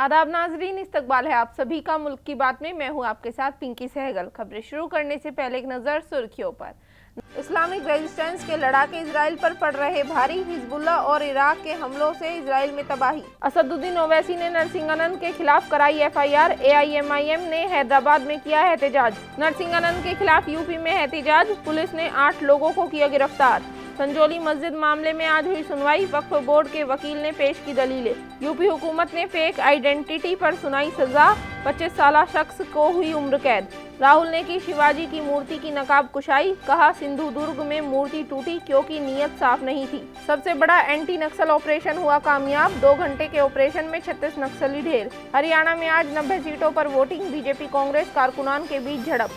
आदाब नाजरीन इस्तकबाल है आप सभी का मुल्क की बात में मैं हूं आपके साथ पिंकी सहगल खबरें शुरू करने से पहले एक नज़र सुर्खियों पर इस्लामिक रेजिस्टेंस के लड़ाके इसराइल पर पड़ रहे भारी हिजबुल्ला और इराक के हमलों से इसराइल में तबाही असदुद्दीन ओवैसी ने नरसिंहानंद के खिलाफ कराई एफआईआर एआईएमआईएम ने हैदराबाद में किया एहतजाज नरसिंहानंद के खिलाफ यूपी में एहतजाज पुलिस ने आठ लोगों को किया गिरफ्तार संजोली मस्जिद मामले में आज हुई सुनवाई वक्फ बोर्ड के वकील ने पेश की दलीलें यूपी हुकूमत ने फेक आइडेंटिटी पर सुनाई सजा 25 साल शख्स को हुई उम्र कैद राहुल ने की शिवाजी की मूर्ति की नकाब कुशाई कहा सिंधु दुर्ग में मूर्ति टूटी क्योंकि नियत साफ नहीं थी सबसे बड़ा एंटी नक्सल ऑपरेशन हुआ कामयाब दो घंटे के ऑपरेशन में छत्तीस नक्सली ढेर हरियाणा में आज नब्बे सीटों पर वोटिंग बीजेपी कांग्रेस कारकुनान के बीच झड़प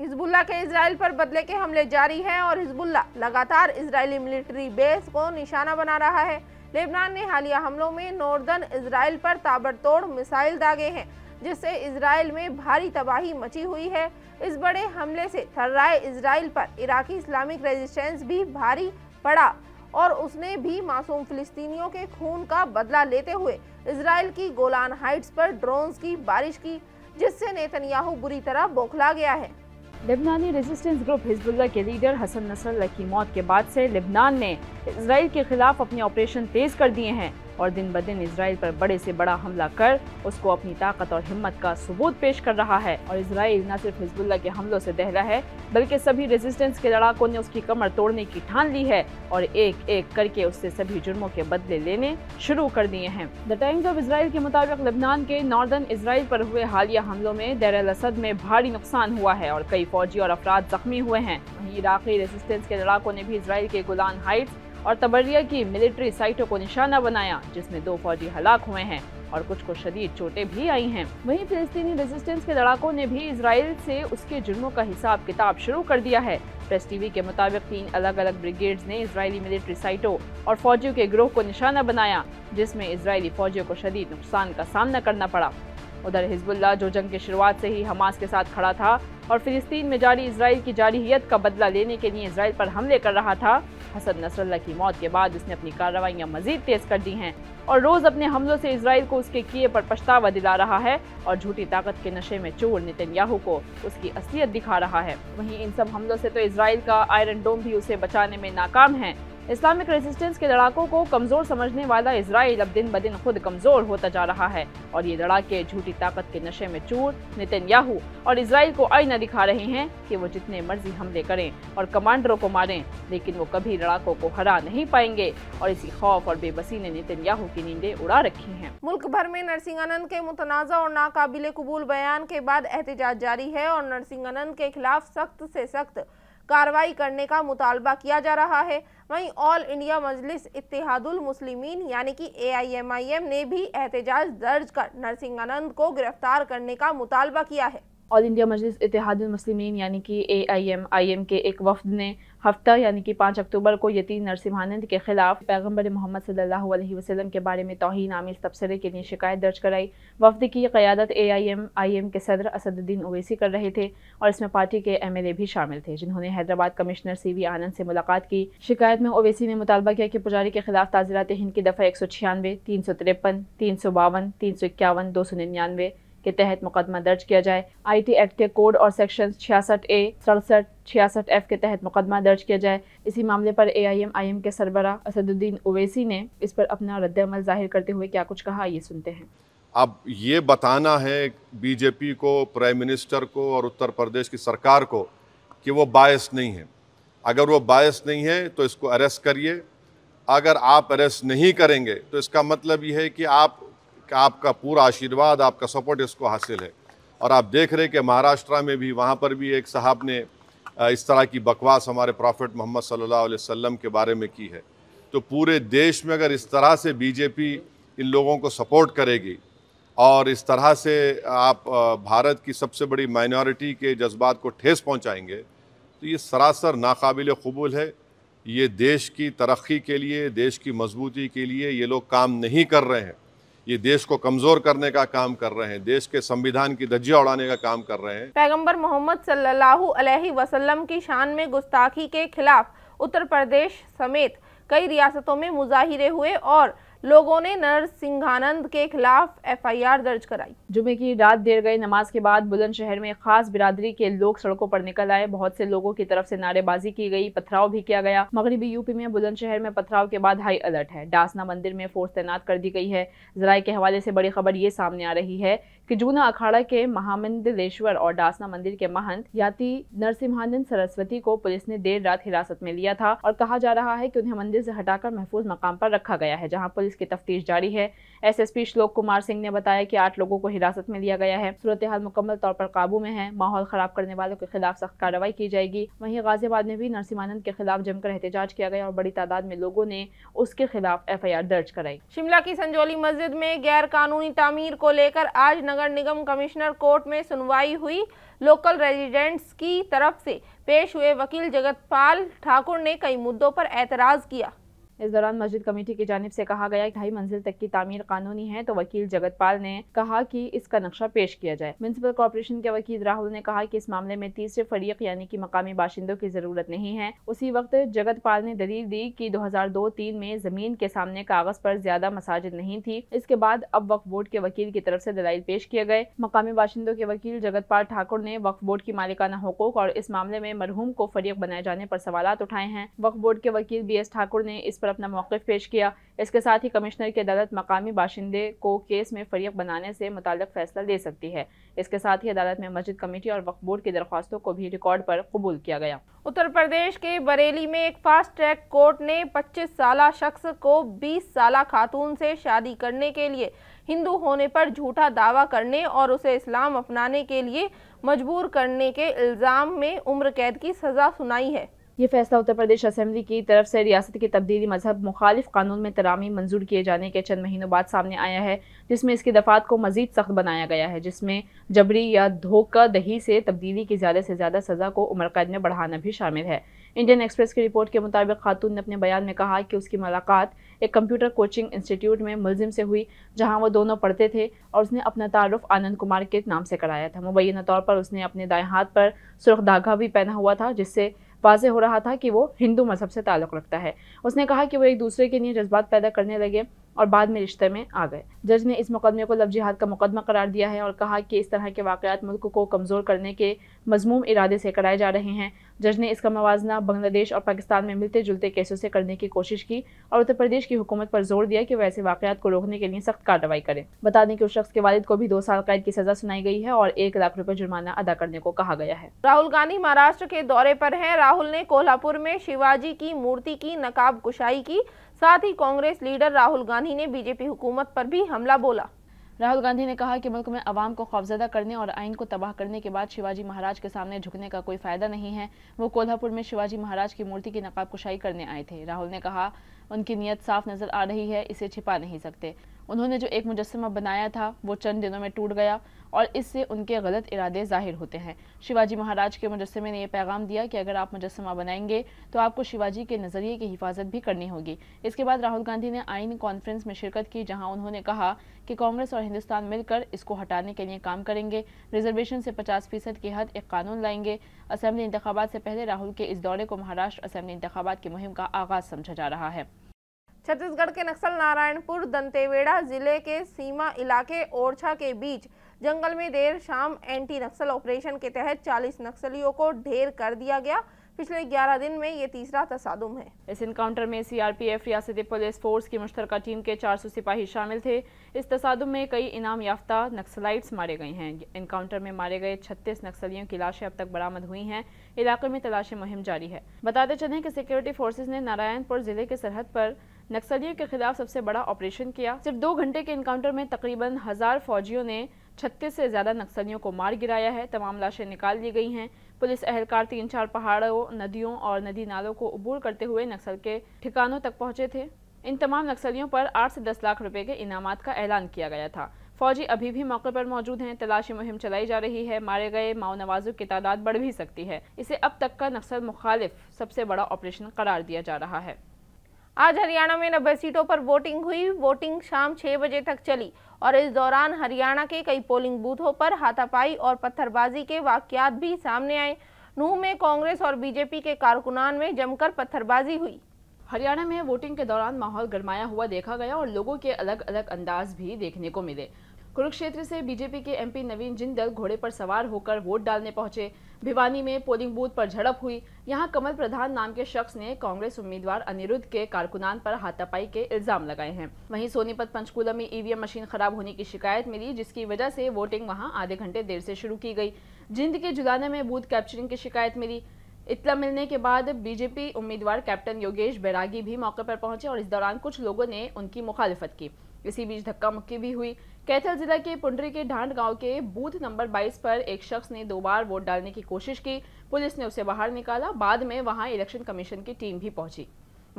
हिजबुल्ला के इसराइल पर बदले के हमले जारी हैं और हिजबुल्ला लगातार इसराइली मिलिट्री बेस को निशाना बना रहा है लेबनान ने हालिया हमलों में नॉर्दर्न इसराइल पर ताबड़तोड़ मिसाइल दागे हैं जिससे इसराइल में भारी तबाही मची हुई है इस बड़े हमले से थर्राए इसराइल पर इराकी इस्लामिक रेजिस्टेंस भी भारी पड़ा और उसने भी मासूम फिलिस्तीनियों के खून का बदला लेते हुए इसराइल की गोलान हाइट्स पर ड्रोन्स की बारिश की जिससे नेतन्याहू बुरी तरह बौखला गया है लेबनानी रेजिस्टेंस ग्रुप हिजबुल्ला के लीडर हसन नसरल्ला की मौत के बाद से लेबनान ने इसराइल के खिलाफ अपने ऑपरेशन तेज कर दिए हैं और दिन ब दिन इसराइल पर बड़े से बड़ा हमला कर उसको अपनी ताकत और हिम्मत का सबूत पेश कर रहा है और इसराइल न सिर्फ हिजबुल्ला के हमलों से दहला है बल्कि सभी रेजिस्टेंस के लड़ाकों ने उसकी कमर तोड़ने की ठान ली है और एक एक करके उससे सभी जुर्मों के बदले लेने शुरू कर दिए हैं द टाइम्स ऑफ इसराइल के मुताबिक लेबनान के नॉर्दर्न इसराइल पर हुए हालिया हमलों में देर असद में भारी नुकसान हुआ है और कई फौजी और अफराद जख्मी हुए हैं वहीं इराकी रेजिस्टेंस के लड़ाकों ने भी इसराइल के गुलान हाइट्स और तबरिया की मिलिट्री साइटों को निशाना बनाया जिसमें दो फौजी हलाक हुए हैं और कुछ को शदीद चोटें भी आई हैं वहीं फिलिस्तीनी रेजिस्टेंस के लड़ाकों ने भी इसराइल से उसके जुर्मों का हिसाब किताब शुरू कर दिया है प्रेस टीवी के मुताबिक तीन अलग अलग ब्रिगेड्स ने इसराइली मिलिट्री साइटों और फौजियों के ग्रोह को निशाना बनाया जिसमें इसराइली फौजियों को शदीद नुकसान का सामना करना पड़ा उधर हिजबुल्ला जो जंग की शुरुआत से ही हमास के साथ खड़ा था और फिलिस्तीन में जारी इसराइल की जारीहियत का बदला लेने के लिए इसराइल पर हमले कर रहा था हसन नसरल्ला की मौत के बाद इसने अपनी कार्रवाइयाँ मजीद तेज कर दी हैं और रोज़ अपने हमलों से इसराइल को उसके किए पर पछतावा दिला रहा है और झूठी ताकत के नशे में चूर याहू को उसकी असलियत दिखा रहा है वहीं इन सब हमलों से तो इसराइल का आयरन डोम भी उसे बचाने में नाकाम है इस्लामिक रेजिस्टेंस के लड़ाकों को कमज़ोर समझने वाला इसराइल अब दिन ब दिन खुद कमज़ोर होता जा रहा है और ये लड़ाके झूठी ताकत के नशे में चूर नितिन याहू और इसराइल को आईना दिखा रहे हैं कि वो जितने मर्जी हमले करें और कमांडरों को मारें लेकिन वो कभी लड़ाकों को हरा नहीं पाएंगे और इसी खौफ और बेबसी ने नितिन याहू की नींदें उड़ा रखी हैं मुल्क भर में नरसिंहानंद के मुतनाज़ और नाकाबिल कबूल बयान के बाद एहतजाज जारी है और नरसिंहानंद के खिलाफ सख्त से सख्त कार्रवाई करने का मुतालबा किया जा रहा है वहीं ऑल इंडिया मजलिस इतिहादुल मुस्लिमीन यानी कि एआईएमआईएम ने भी एहतजाज दर्ज कर नरसिंहानंद को गिरफ्तार करने का मुतालबा किया है ऑल इंडिया मजलिस इतिहादी यानी कि ए आई एम आई एम के एक वफद ने हफ्ता यानी कि पाँच अक्टूबर को यती नरसिम्हानंद के खिलाफ पैगम्बर मोहम्मद सल्ला वसलम के बारे में तोहन आमिल तबसरे के लिए शिकायत दर्ज कराई वफद की क़्यादत ए आई एम आई एम के सदर असदुद्दीन ओवैसी कर रहे थे और इसमें पार्टी के एम एल ए भी शामिल थे जिन्होंने Hyderabad commissioner C V Anand से मुलाकात की शिकायत में ओवैसी ने मुतालबा किया कि पुजारी के खिलाफ ताजरात हिंद की दफ़ा एक सौ छियानवे तीन सौ तिरपन तीन सौ बावन तीन सौ इक्यावन दो सौ निन्यानवे के तहत मुकदमा दर्ज किया जाए आईटी एक्ट के कोड और सेक्शन छियासठ ए सड़सठ छियासठ एफ के तहत मुकदमा दर्ज किया जाए इसी मामले पर ए आई आई एम एम के सरबरा असदुद्दीन ओवैसी ने इस पर अपना रद्दमल जाहिर करते हुए क्या कुछ कहा ये सुनते हैं अब ये बताना है बीजेपी को प्राइम मिनिस्टर को और उत्तर प्रदेश की सरकार को कि वो बायस नहीं है अगर वो बायस नहीं है तो इसको अरेस्ट करिए अगर आप अरेस्ट नहीं करेंगे तो इसका मतलब ये है कि आप कि आपका पूरा आशीर्वाद आपका सपोर्ट इसको हासिल है और आप देख रहे हैं कि महाराष्ट्र में भी वहाँ पर भी एक साहब ने इस तरह की बकवास हमारे प्रॉफिट मोहम्मद सल्लल्लाहु अलैहि वसल्लम के बारे में की है तो पूरे देश में अगर इस तरह से बीजेपी इन लोगों को सपोर्ट करेगी और इस तरह से आप भारत की सबसे बड़ी माइनॉरिटी के जज्बात को ठेस पहुंचाएंगे तो ये सरासर नाकबिल कबूल है ये देश की तरक्की के लिए देश की मजबूती के लिए ये लोग काम नहीं कर रहे हैं ये देश को कमजोर करने का काम कर रहे हैं देश के संविधान की धज्जिया उड़ाने का काम कर रहे हैं पैगंबर मोहम्मद सल्लल्लाहु अलैहि वसल्लम की शान में गुस्ताखी के खिलाफ उत्तर प्रदेश समेत कई रियासतों में मुजाहिरे हुए और लोगों ने नरसिंहानंद के खिलाफ एफआईआर दर्ज कराई जुमे की रात देर गई नमाज के बाद बुलंदशहर में खास बिरादरी के लोग सड़कों पर निकल आए बहुत से लोगों की तरफ से नारेबाजी की गई पथराव भी किया गया मगरबी यूपी में बुलंदशहर में पथराव के बाद हाई अलर्ट है डासना मंदिर में फोर्स तैनात कर दी गई है जराये के हवाले से बड़ी खबर ये सामने आ रही है कि जूना अखाड़ा के महामंदिरेश्वर और डासना मंदिर के महंत याति नरसिम्हानंद सरस्वती को पुलिस ने देर रात हिरासत में लिया था और कहा जा रहा है कि उन्हें मंदिर से हटाकर महफूज मकाम पर रखा गया है जहां पुलिस की तफ्तीश जारी है एसएसपी श्लोक कुमार सिंह ने बताया कि आठ लोगों को हिरासत में लिया गया है सूरत हाल मुकम्मल तौर पर काबू में है माहौल खराब करने वालों के खिलाफ सख्त कार्रवाई की जाएगी वहीं गाजियाबाद में भी नरसिम्हानंद के खिलाफ जमकर एहतजाज किया गया और बड़ी तादाद में लोगों ने उसके खिलाफ एफ दर्ज कराई शिमला की संजौली मस्जिद में गैर कानूनी तामीर को लेकर आज नगर नगर निगम कमिश्नर कोर्ट में सुनवाई हुई लोकल रेजिडेंट्स की तरफ से पेश हुए वकील जगतपाल ठाकुर ने कई मुद्दों पर ऐतराज़ किया इस दौरान मस्जिद कमेटी की जानब से कहा गया ढाई मंजिल तक की तमीर कानूनी है तो वकील जगतपाल ने कहा कि इसका नक्शा पेश किया जाए म्यूनसिपल कॉरपोरेशन के वकील राहुल ने कहा कि इस मामले में तीसरे फरीक यानी कि मकामी बाशिंदों की जरूरत नहीं है उसी वक्त जगतपाल ने दलील दी कि 2002-3 में जमीन के सामने कागज पर ज्यादा मसाजिद नहीं थी इसके बाद अब वक्फ बोर्ड के वकील की तरफ से दलाइल पेश किए गए मकामी बाशिंदों के वकील जगतपाल ठाकुर ने वक्फ बोर्ड की मालिकाना हकूक और इस मामले में मरहूम को फरीक बनाए जाने पर सवाल उठाए हैं वक्फ बोर्ड के वकील बी एस ठाकुर ने इस पर अपना मौक़ पेश किया इसके साथ ही कमिश्नर की अदालत मकामी बाशिंदे को केस में फरीक बनाने से मुतल फैसला दे सकती है इसके साथ ही अदालत में मस्जिद कमेटी और वक्फ बोर्ड की दरख्वास्तों को भी रिकॉर्ड पर कबूल किया गया उत्तर प्रदेश के बरेली में एक फास्ट ट्रैक कोर्ट ने पच्चीस साल शख्स को बीस साल खातून से शादी करने के लिए हिंदू होने पर झूठा दावा करने और उसे इस्लाम अपनाने के लिए मजबूर करने के इल्ज़ाम में उम्र कैद की सज़ा सुनाई है ये फैसला उत्तर प्रदेश असम्बली की तरफ से रियासत के तब्दीली मजहब मुखालिफ कानून में तरामी मंजूर किए जाने के चंद महीनों बाद सामने आया है जिसमें इसकी दफात को मजीद सख्त बनाया गया है जिसमें जबरी या धोखा दही से तब्दीली की ज़्यादा से ज़्यादा सज़ा को उम्र कैद में बढ़ाना भी शामिल है इंडियन एक्सप्रेस की रिपोर्ट के मुताबिक खातून ने अपने बयान में कहा कि उसकी मुलाकात एक कंप्यूटर कोचिंग इंस्टीट्यूट में मुलिम से हुई जहां वो दोनों पढ़ते थे और उसने अपना तारुफ आनंद कुमार के नाम से कराया था मुबैना तौर पर उसने अपने दाएं हाथ पर सुरख धागा भी पहना हुआ था जिससे वाजे हो रहा था कि वो हिंदू मज़हब से ताल्लुक़ रखता है उसने कहा कि वो एक दूसरे के लिए जज्बात पैदा करने लगे और बाद में रिश्ते में आ गए जज ने इस मुकदमे को लफ जिहाद का मुकदमा करार दिया है और कहा कि इस तरह के वाक़ात मुल्क को कमज़ोर करने के मजमूम इरादे से कराए जा रहे हैं जज ने इसका मवाजना बांग्लादेश और पाकिस्तान में मिलते जुलते केसों से करने की कोशिश की और उत्तर प्रदेश की हुकूमत पर जोर दिया कि वह ऐसे वाकत को रोकने के लिए सख्त कार्रवाई करें बता दें कि उस शख्स के वालिद को भी दो साल कैद की सजा सुनाई गई है और एक लाख रुपए जुर्माना अदा करने को कहा गया है राहुल गांधी महाराष्ट्र के दौरे पर है राहुल ने कोल्हापुर में शिवाजी की मूर्ति की नकाब कुशाई की साथ ही कांग्रेस लीडर राहुल गांधी ने बीजेपी हुकूमत पर भी हमला बोला राहुल गांधी ने कहा कि मुल्क में आवाम को खौफजदा करने और आइन को तबाह करने के बाद शिवाजी महाराज के सामने झुकने का कोई फायदा नहीं है वो कोल्हापुर में शिवाजी महाराज की मूर्ति की नकाब कुशाई करने आए थे राहुल ने कहा उनकी नीयत साफ नजर आ रही है इसे छिपा नहीं सकते उन्होंने जो एक मुजस्मा बनाया था वो चंद दिनों में टूट गया और इससे उनके गलत इरादे जाहिर होते हैं शिवाजी महाराज के मुजस्मे ने यह पैगाम दिया कि अगर आप मुजस्मा बनाएंगे तो आपको शिवाजी के नज़रिए की हिफाजत भी करनी होगी इसके बाद राहुल गांधी ने आइन कॉन्फ्रेंस में शिरकत की जहां उन्होंने कहा कि कांग्रेस और हिंदुस्तान मिलकर इसको हटाने के लिए काम करेंगे रिजर्वेशन से 50 फीसद की हद एक कानून लाएंगे असेंबली इंतबात से पहले राहुल के इस दौरे को महाराष्ट्र असेंबली इंतबात की मुहिम का आगाज समझा जा रहा है छत्तीसगढ़ के नक्सल नारायणपुर दंतेवेड़ा जिले के सीमा इलाके ओरछा के बीच जंगल में देर शाम एंटी नक्सल ऑपरेशन के तहत 40 नक्सलियों को ढेर कर दिया गया पिछले 11 दिन में ये तीसरा तसादम है इस इनकाउंटर में सीआरपीएफ रियासत पुलिस फोर्स की मुश्तर टीम के 400 सिपाही शामिल थे इस तसादम में कई इनाम याफ्ता नक्सलाइट्स मारे गए हैं इनकाउंटर में मारे गए 36 नक्सलियों की लाशें अब तक बरामद हुई हैं इलाके में तलाशी मुहिम जारी है बताते चलें कि सिक्योरिटी फोर्सेज ने नारायणपुर जिले के सरहद पर नक्सलियों के खिलाफ सबसे बड़ा ऑपरेशन किया सिर्फ दो घंटे के इनकाउंटर में तकरीबन हजार फौजियों ने छत्तीस से ज्यादा नक्सलियों को मार गिराया है तमाम लाशें निकाल ली गई हैं पुलिस अहलकार तीन चार पहाड़ों नदियों और नदी नालों को उबूर करते हुए नक्सल के ठिकानों तक पहुंचे थे इन तमाम नक्सलियों पर आठ से दस लाख रुपए के इनाम का ऐलान किया गया था फौजी अभी भी मौके पर मौजूद हैं तलाशी मुहिम चलाई जा रही है मारे गए माओ नवाजों की तादाद बढ़ भी सकती है इसे अब तक का नक्सल मुखालिफ सबसे बड़ा ऑपरेशन करार दिया जा रहा है आज हरियाणा में नब्बे सीटों पर वोटिंग हुई वोटिंग शाम छह बजे तक चली और इस दौरान हरियाणा के कई पोलिंग बूथों पर हाथापाई और पत्थरबाजी के वाकयात भी सामने आए नूह में कांग्रेस और बीजेपी के कारकुनान में जमकर पत्थरबाजी हुई हरियाणा में वोटिंग के दौरान माहौल गरमाया हुआ देखा गया और लोगों के अलग अलग अंदाज भी देखने को मिले कुरुक्षेत्र से बीजेपी के एमपी नवीन जिंदल घोड़े पर सवार होकर वोट डालने पहुंचे भिवानी में पोलिंग बूथ पर झड़प हुई यहां कमल प्रधान नाम के शख्स ने कांग्रेस उम्मीदवार अनिरुद्ध के कारकुनान पर हाथापाई के इल्जाम लगाए हैं वहीं सोनीपत पंचकूला में ईवीएम मशीन खराब होने की शिकायत मिली जिसकी वजह से वोटिंग वहां आधे घंटे देर से शुरू की गई जिंद के जुलाने में बूथ कैप्चरिंग की शिकायत मिली इतला मिलने के बाद बीजेपी उम्मीदवार कैप्टन योगेश बैरागी भी मौके पर पहुंचे और इस दौरान कुछ लोगों ने उनकी मुखालफत की इसी बीच धक्का मुक्की भी हुई कैथल जिला के पुंडरी के ढांड गांव के बूथ नंबर 22 पर एक शख्स ने दो बार वोट डालने की कोशिश की पुलिस ने उसे बाहर निकाला बाद में वहां इलेक्शन कमीशन की टीम भी पहुंची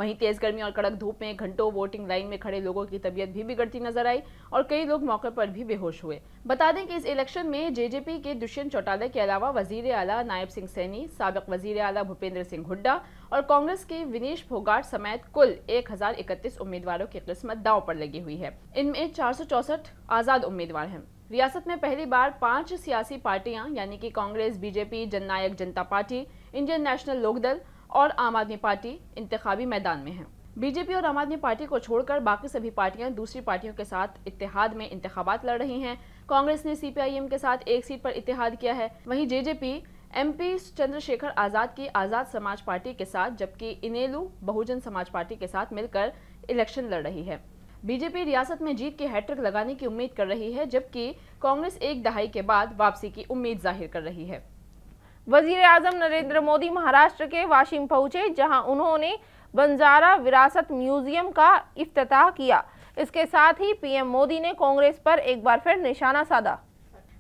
वहीं तेज गर्मी और कड़क धूप में घंटों वोटिंग लाइन में खड़े लोगों की तबीयत भी बिगड़ती नजर आई और कई लोग मौके पर भी बेहोश हुए बता दें कि इस इलेक्शन में जेजेपी के दुष्यंत चौटाला के अलावा वजीर अला नायब सिंह सैनी सबक वजीर अला भूपेंद्र सिंह हुड्डा और कांग्रेस के विनेश फोगाट समेत कुल एक उम्मीदवारों की किस्मत दांव पर लगी हुई है इनमें चार आज़ाद उम्मीदवार हैं रियासत में पहली बार पांच सियासी पार्टियां यानी कि कांग्रेस बीजेपी जननायक जनता पार्टी इंडियन नेशनल लोकदल और आम आदमी पार्टी इंतबी मैदान में है बीजेपी और आम आदमी पार्टी को छोड़कर बाकी सभी पार्टियां दूसरी पार्टियों के साथ इतिहाद में इंतबात लड़ रही हैं कांग्रेस ने सीपीआईएम के साथ एक सीट पर इतिहाद किया है वहीं जेजेपी एमपी चंद्रशेखर आजाद की आजाद समाज पार्टी के साथ जबकि इनेलू बहुजन समाज पार्टी के साथ मिलकर इलेक्शन लड़ रही है बीजेपी रियासत में जीत के हैट्रिक लगाने की उम्मीद कर रही है जबकि कांग्रेस एक दहाई के बाद वापसी की उम्मीद जाहिर कर रही है वजीर आजम नरेंद्र मोदी महाराष्ट्र के वाशिम पहुंचे जहां उन्होंने बंजारा विरासत म्यूजियम का अफ्ताह किया इसके साथ ही पीएम मोदी ने कांग्रेस पर एक बार फिर निशाना साधा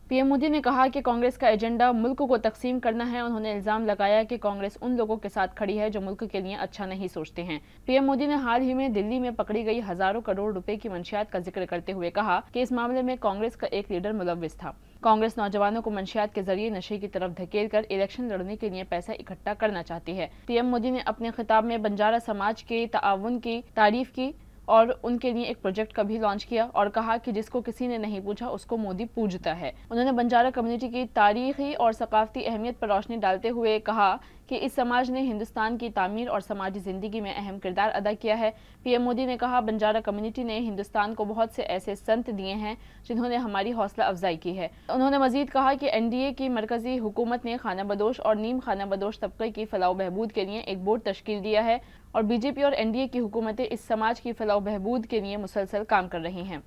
पीएम मोदी ने कहा कि कांग्रेस का एजेंडा मुल्क को तकसीम करना है उन्होंने इल्जाम लगाया कि कांग्रेस उन लोगों के साथ खड़ी है जो मुल्क के लिए अच्छा नहीं सोचते हैं पीएम मोदी ने हाल ही में दिल्ली में पकड़ी गई हजारों करोड़ रुपए की मंशियात का जिक्र करते हुए कहा कि इस मामले में कांग्रेस का एक लीडर मुलविस था कांग्रेस नौजवानों को मंशियात के जरिए नशे की तरफ धकेल कर इलेक्शन लड़ने के लिए पैसा इकट्ठा करना चाहती है पीएम मोदी ने अपने खिताब में बंजारा समाज के ताउन की तारीफ की और उनके लिए एक प्रोजेक्ट का भी लॉन्च किया और कहा कि जिसको किसी ने नहीं पूछा उसको मोदी पूजता है उन्होंने बंजारा कम्युनिटी की तारीखी और सकाफती अहमियत पर रोशनी डालते हुए कहा कि इस समाज ने हिंदुस्तान की तामीर और समाजी ज़िंदगी में अहम किरदार अदा किया है पीएम मोदी ने कहा बंजारा कम्युनिटी ने हिंदुस्तान को बहुत से ऐसे संत दिए हैं जिन्होंने हमारी हौसला अफजाई की है उन्होंने मजीद कहा कि एनडीए की मरकजी हुकूमत ने खाना बदोश और नीम खाना बदोश तबके की फलाह बहबूद के लिए एक बोर्ड तश्ल दिया है और बीजेपी और एनडीए की हुकूमतें इस समाज की फलाह बहबूद के लिए मुसलसल काम कर रही हैं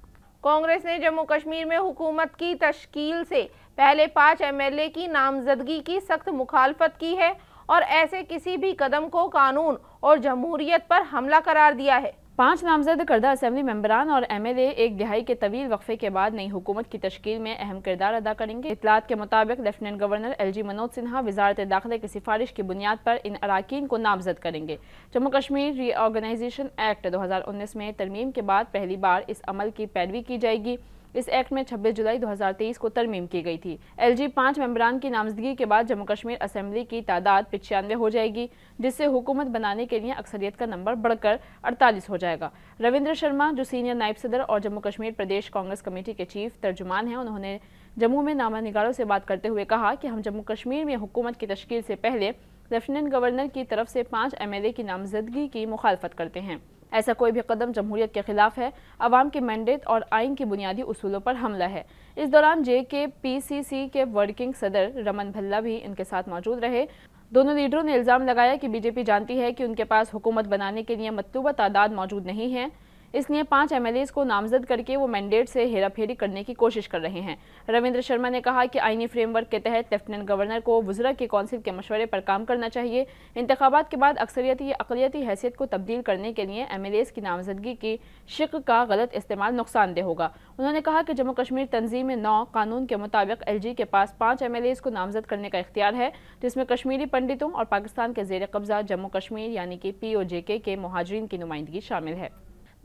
कांग्रेस ने जम्मू कश्मीर में हुकूमत की तश्कील से पहले पाँच एमएलए की नामजदगी की सख्त मुखालफत की है और ऐसे किसी भी कदम को कानून और जमहूरियत पर हमला करार दिया है पाँच नामजद करदा असम्बली मम्बरान और एम एल ए एक दिहाई के तवील वक्फे के बाद नई हुकूमत की तश्कील में अहम किरदार अदा करेंगे इतलात के मुताबिक lieutenant governor L G Manoj Sinha वजारत दाखिले की सिफारिश की बुनियाद पर इन अरकान को नामजद करेंगे जम्मू कश्मीर रीआर्गनाइजेशन एक्ट दो हज़ार उन्नीस में तरमीम के बाद पहली बार इस अमल की पैरवी की जाएगी इस एक्ट में 26 जुलाई 2023 को तरमीम की गई थी एल जी पाँच मेम्बरान की नामजदगी के बाद जम्मू कश्मीर असम्बली की तादाद पचानवे हो जाएगी जिससे हुकूमत बनाने के लिए अक्सरियत का नंबर बढ़कर अड़तालीस हो जाएगा रविंद्र शर्मा जो सीनियर नायब सदर और जम्मू कश्मीर प्रदेश कांग्रेस कमेटी के चीफ तर्जुमान हैं उन्होंने जम्मू में नामा निगारों से बात करते हुए कहा कि हम जम्मू कश्मीर में हुकूमत की तश्कील से पहले लेफ्टिनेंट गवर्नर की तरफ से पाँच एम की नामजदगी की मुखालफत करते हैं ऐसा कोई भी कदम जमहूरियत के खिलाफ है अवाम के मैंडेट और आइन के बुनियादी असूलों पर हमला है इस दौरान जे के पी सी सी के वर्किंग सदर रमन भल्ला भी इनके साथ मौजूद रहे दोनों लीडरों ने इल्ज़ाम लगाया कि बीजेपी जानती है कि उनके पास हुकूमत बनाने के लिए मतलूबा तादाद मौजूद नहीं है इसलिए पांच एमएलए को नामजद करके वो मैंडेट से हेराफेरी करने की कोशिश कर रहे हैं रविंद्र शर्मा ने कहा कि आईनी फ्रेमवर्क के तहत लेफ्टिनेंट गवर्नर को वजरा की कौंसिल के मशवरे पर काम करना चाहिए इंतबात के बाद अक्सरियती या अकलीती हैसियत को तब्दील करने के लिए एम की नामजदगी की शिक का गलत इस्तेमाल नुकसानदेह होगा उन्होंने कहा कि जम्मू कश्मीर तंजीम नौ कानून के मुताबिक एल के पास पाँच एम को नामजद करने का इख्तियार है जिसमें कश्मीरी पंडितों और पाकिस्तान के जेर कब्जा जम्मू कश्मीर यानी कि पी के महाजरीन की नुमाइंदगी शामिल है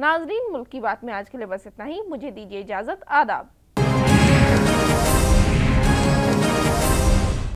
नाजरीन मुल्क की बात में आज के लिए बस इतना ही मुझे दीजिए इजाज़त आदाब